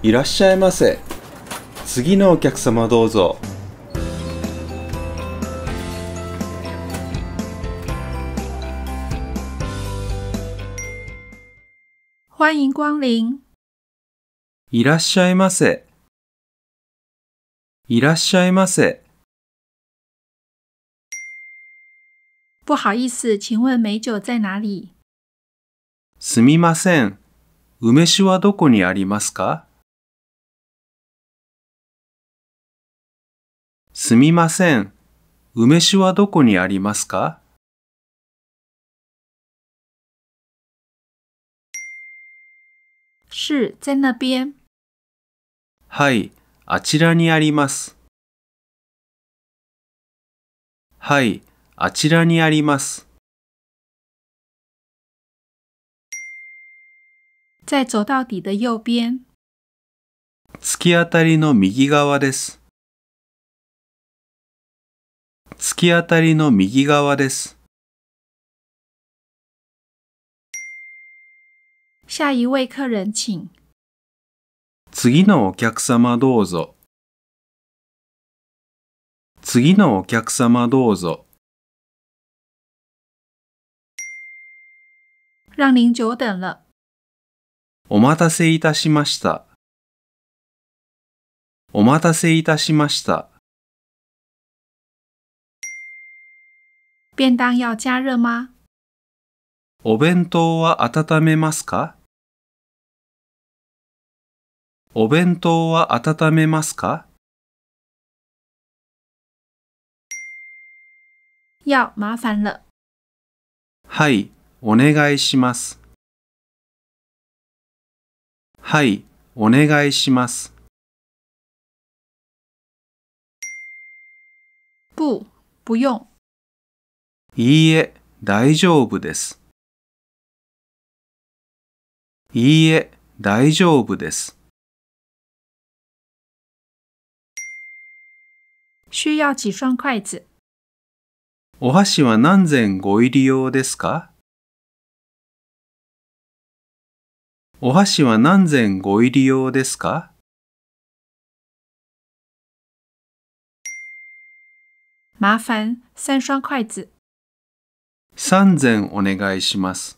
いらっしゃいませ次のお客様どうぞ欢迎光臨いらっしゃいませいらっしゃいませ不好意思请问美酒在哪里すみません梅酒はどこにありますかすみません。梅酒はどこにありますか是在那边。はい、あちらにあります。はい、あちらにあります。在走到底的右边。突き当たりの右側です。突き当たりの右側です。下一位客人请。次のお客様どうぞ。次のお客様どうぞ。让您久等了。お待たせいたしました。お待たせいたしました。便当要加热吗お弁当は温めますかお弁当は温めますか要麻烦了。はい、お願いします。はい、お願いします。不、不用。いいえ、大丈夫です。いいえ、大丈夫です。需要几双筷子お箸は何千ご入り用ですかお箸は何千ご入り用ですか麻烦三双筷子。三千お願いします。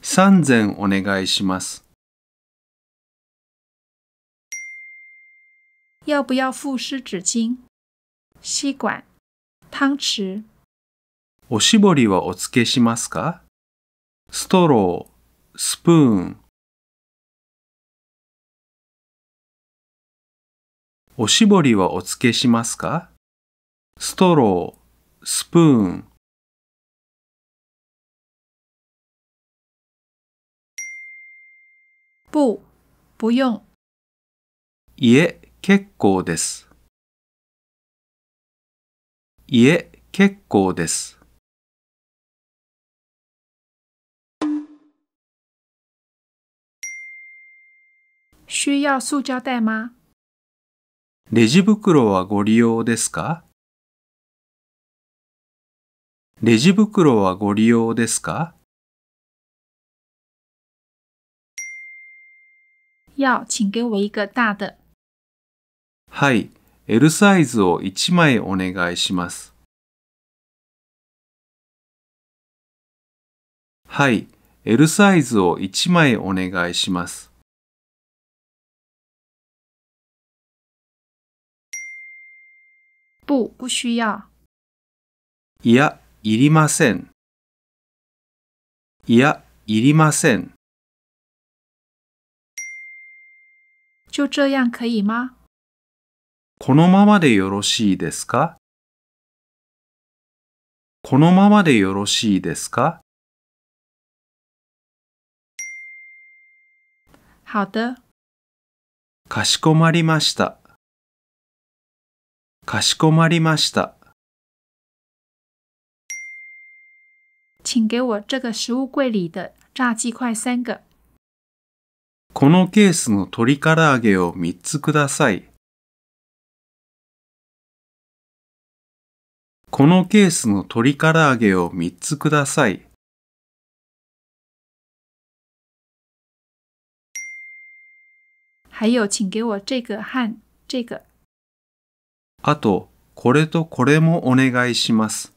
三千お願いします。要不要附湿纸巾？吸管、汤匙。おしぼりはお付けしますか？ストロー、スプーン。おしぼりはお付けしますか？ストロー。スプーン不、不用。いえ、結構です。いえ、結構です。需要塑胶袋吗レジ袋はご利用ですかレジ袋はご利用ですか要请给我一个大的。はい、L サイズを1枚お願いします。はい、L サイズを1枚お願いします。不、不需要。いや、いりません。いや、いりません。就这样可以吗このままでよろしいですかこのままでよろしいですか好的。かしこまりました。かしこまりました。请给我这个食物柜里的炸鸡块三个。このケースの鶏唐揚げを3つください。このケースの鶏ら揚げを3つください。还有，请给我这个和这个。あと、これとこれもお願いします。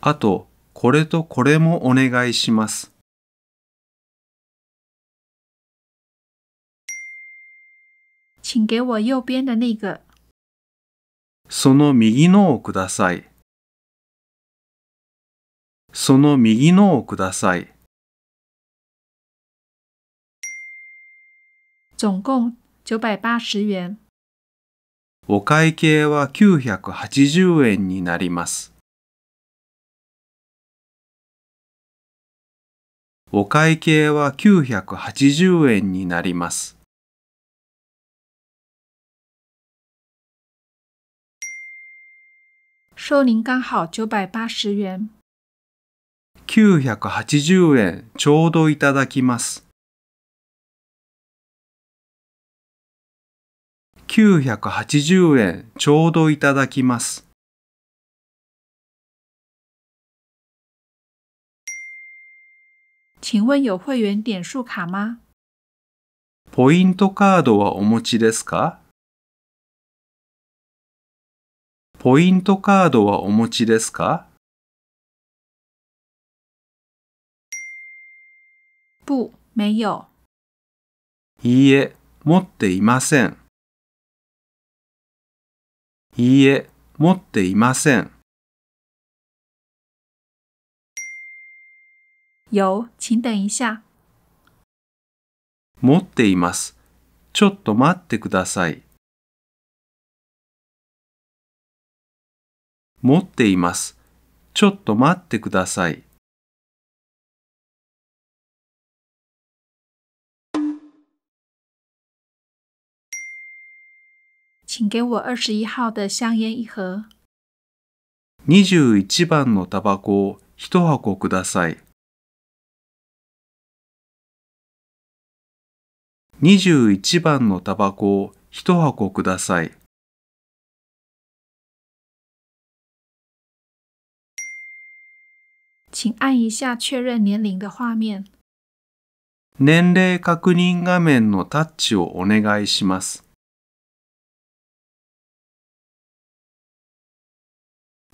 あと、これとこれもお願いします。请给我右边的那个。その右のをください。その右のをください。总共980元。お会計は980円になります。お会計は980円になります。收您刚好元。980円ちょうどいただきます。980円ちょうどいただきます。请问有会员点数卡吗？ポイントカードはお持ちですかポイントカードはお持ちですか不、没有。いいえ、持っていません。いいえ、持っていません。有，请等一下。持っています。ちょっと待ってください。持っています。ちょっと待ってください。请给我二十一号的香烟一盒。21番のタバコを一箱ください。21番のタバコを一箱ください。请按一下确认年龄的画面。年齢確認画面のタッチをお願いします。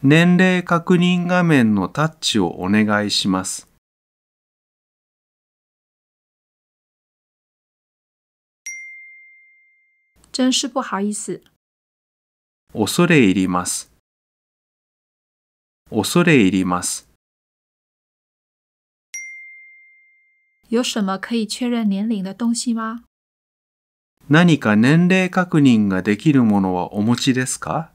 年齢確認画面のタッチをお願いします。真是不好意思。恐れ入ります。恐れ入ります。有什么可以确认年龄的东西吗？何か年齢確認ができるものはお持ちですか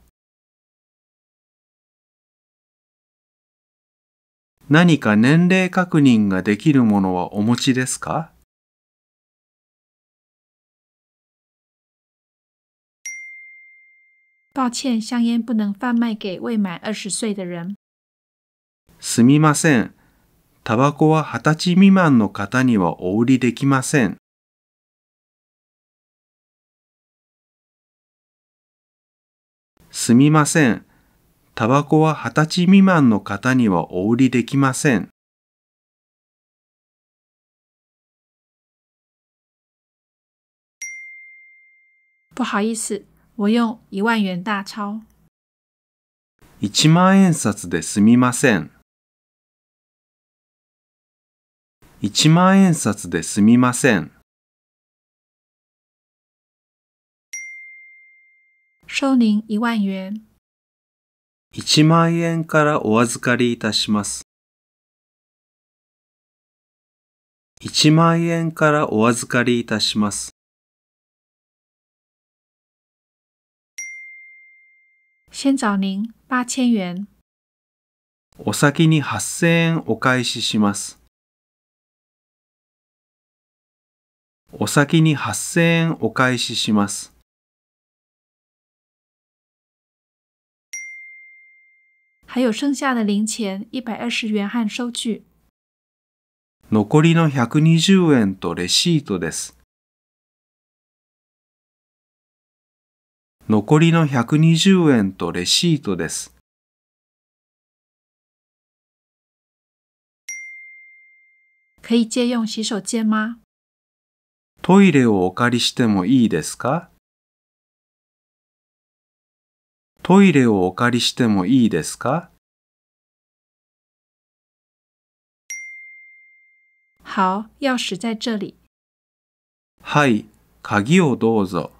何か年齢確認ができるものはお持ちですか抱歉，香烟不能贩卖给未满二十岁的人。すみません。タバコは二十歳未満の方にはお売りできません。すみません。タバコは二十歳未満の方にはお売りできません。不好意思。我用一万元大钞。一万円札ですみません。一万円札ですみません。收您一万元。一万円からお預かりいたします。一万円からお預かりいたします。先找您八千元。お先に八千円お返しします。お先に八千円お返しします。还有剩下的零钱一百二十元和收据。残りの120円とレシートです。残りの120円とレシートです。可以借用洗手吗？トイレをお借りしてもいいですかトイレをお借りしてもいいですか好、钥匙在这里。はい、鍵をどうぞ。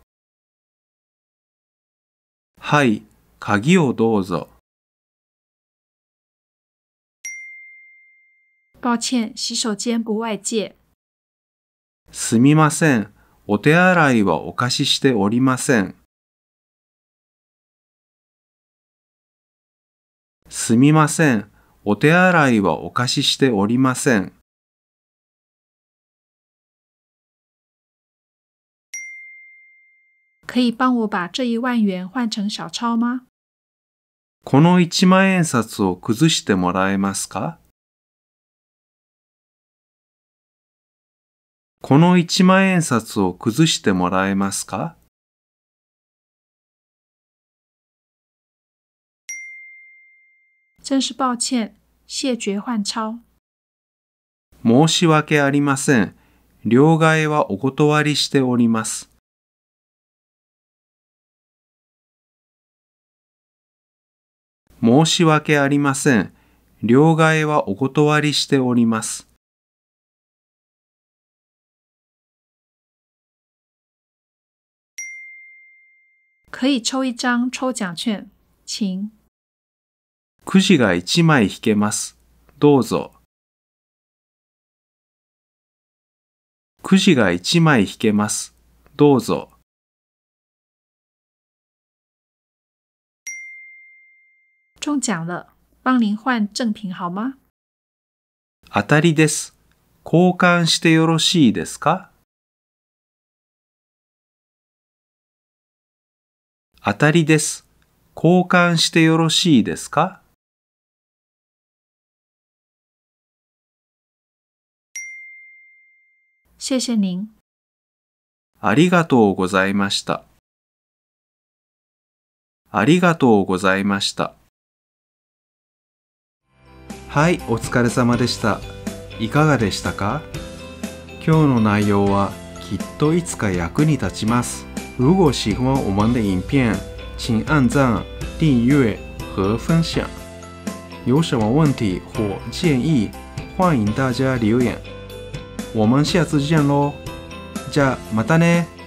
はい、鍵をどうぞ。抱歉、洗手間不外借。すみません、お手洗いはお貸ししておりません。すみません、お手洗いはお貸ししておりません。可以帮我把这一万元换成小钞吗？この一万円札を崩してもらえますかこの一万円札を崩してもらえますか真是抱歉、谢绝换钞。申し訳ありません。両替はお断りしております。申し訳ありません。両替はお断りしております。可以抽一张抽奖券，请。くじが一枚引けます。どうぞ。くじが一枚引けます。どうぞ。中奖了，帮您换正品好吗？当たりです。交換してよろしいですか当たりです。交換してよろしいですか谢谢您。ありがとうございました。ありがとうございました。はいお疲れ様でしたいかがでしたか今日の内容はきっといつか役に立ちます如果喜欢我们的影片请按赞订阅和分享有什么问题或建议欢迎大家留言我们下次见喽じゃあまたね